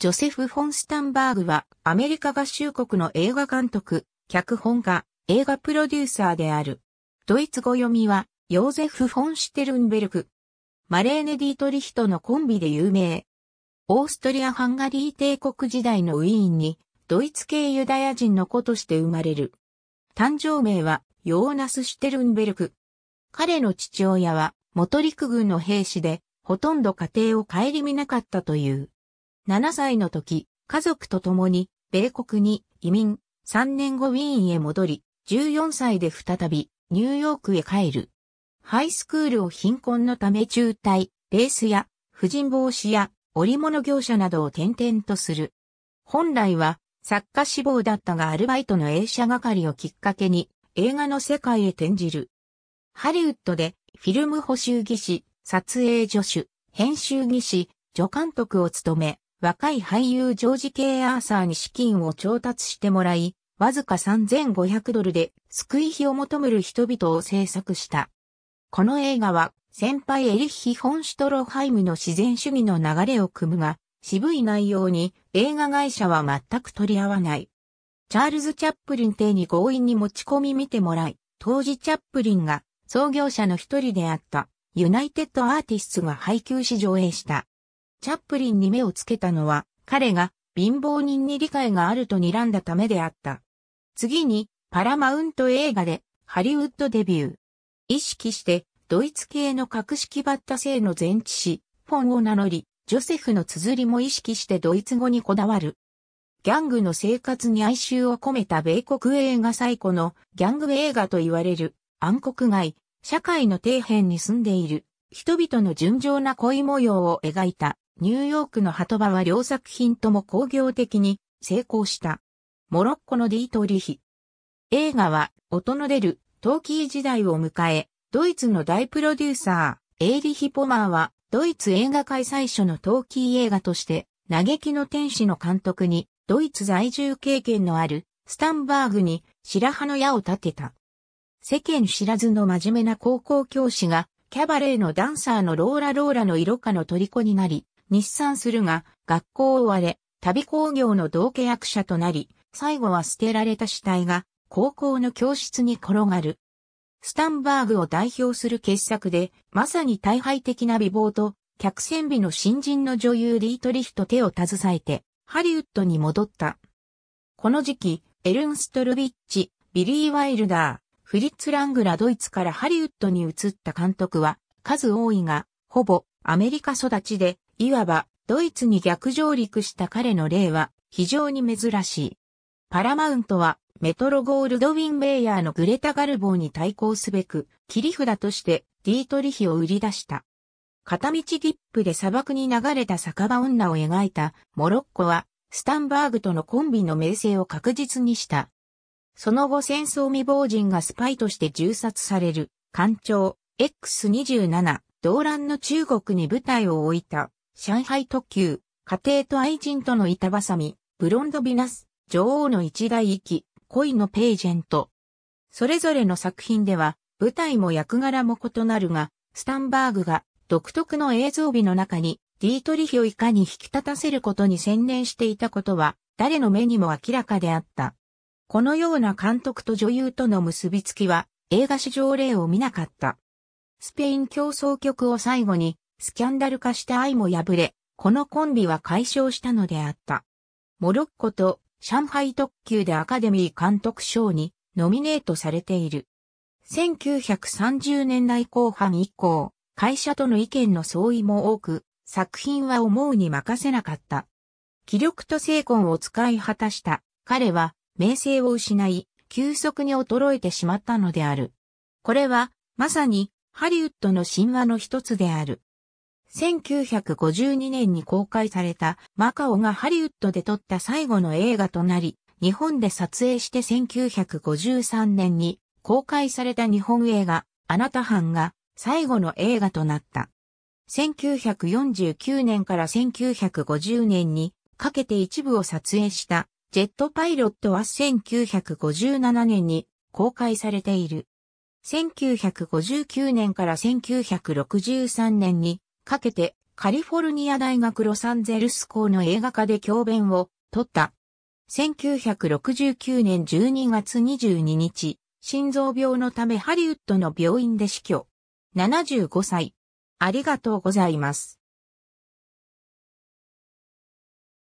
ジョセフ・フォン・スタンバーグはアメリカ合衆国の映画監督、脚本家、映画プロデューサーである。ドイツ語読みはヨーゼフ・フォン・シュテルンベルク。マレーネ・ディートリヒとのコンビで有名。オーストリア・ハンガリー帝国時代のウィーンにドイツ系ユダヤ人の子として生まれる。誕生名はヨーナス・シュテルンベルク。彼の父親は元陸軍の兵士で、ほとんど家庭を顧みなかったという。7歳の時、家族と共に、米国に移民、3年後ウィーンへ戻り、14歳で再び、ニューヨークへ帰る。ハイスクールを貧困のため中退、レースや、婦人防止や、織物業者などを転々とする。本来は、作家志望だったがアルバイトの映写係をきっかけに、映画の世界へ転じる。ハリウッドで、フィルム補修技師、撮影助手、編集技師、助監督を務め、若い俳優ジョージ・ケイ・アーサーに資金を調達してもらい、わずか3500ドルで救い費を求める人々を制作した。この映画は先輩エリッヒ・ホン・シュトロハイムの自然主義の流れを組むが、渋い内容に映画会社は全く取り合わない。チャールズ・チャップリン邸に強引に持ち込み見てもらい、当時チャップリンが創業者の一人であったユナイテッド・アーティスツが配給し上映した。チャップリンに目をつけたのは、彼が貧乏人に理解があると睨んだためであった。次に、パラマウント映画でハリウッドデビュー。意識して、ドイツ系の格式バッタ性の前置詞、フォンを名乗り、ジョセフの綴りも意識してドイツ語にこだわる。ギャングの生活に哀愁を込めた米国映画最古のギャング映画と言われる暗黒街、社会の底辺に住んでいる人々の純情な恋模様を描いたニューヨークの鳩場は両作品とも工業的に成功した。モロッコのディートリヒ。映画は音の出る陶器時代を迎え、ドイツの大プロデューサー、エーリヒ・ポマーは、ドイツ映画界最初の陶器映画として、嘆きの天使の監督に、ドイツ在住経験のある、スタンバーグに、白羽の矢を立てた。世間知らずの真面目な高校教師が、キャバレーのダンサーのローラ・ローラの色化の虜になり、日産するが、学校を追われ、旅工業の同契約者となり、最後は捨てられた死体が、高校の教室に転がる。スタンバーグを代表する傑作で、まさに大敗的な美貌と、客船美の新人の女優リートリヒと手を携えて、ハリウッドに戻った。この時期、エルンストルビッチ、ビリー・ワイルダー、フリッツ・ラングラドイツからハリウッドに移った監督は、数多いが、ほぼアメリカ育ちで、いわば、ドイツに逆上陸した彼の例は、非常に珍しい。パラマウントは、メトロゴールドウィン・メイヤーのグレタ・ガルボーに対抗すべく、切り札として、ディートリヒを売り出した。片道ップで砂漠に流れた酒場女を描いたモロッコは、スタンバーグとのコンビの名声を確実にした。その後戦争未亡人がスパイとして銃殺される、艦長 X27 動乱の中国に舞台を置いた。上海特急、家庭と愛人との板挟み、ブロンドビナス、女王の一代域、恋のページェント。それぞれの作品では、舞台も役柄も異なるが、スタンバーグが独特の映像美の中に、ディートリヒをいかに引き立たせることに専念していたことは、誰の目にも明らかであった。このような監督と女優との結びつきは、映画史上例を見なかった。スペイン競争曲を最後に、スキャンダル化した愛も破れ、このコンビは解消したのであった。モロッコと上海特急でアカデミー監督賞にノミネートされている。1930年代後半以降、会社との意見の相違も多く、作品は思うに任せなかった。気力と精魂を使い果たした彼は名声を失い、急速に衰えてしまったのである。これは、まさに、ハリウッドの神話の一つである。1952年に公開されたマカオがハリウッドで撮った最後の映画となり、日本で撮影して1953年に公開された日本映画、あなた班が最後の映画となった。1949年から1950年にかけて一部を撮影したジェットパイロットは1957年に公開されている。1959年から1963年にかけてカリフォルニア大学ロサンゼルス校の映画科で教鞭を取った。1969年12月22日、心臓病のためハリウッドの病院で死去。75歳。ありがとうございます。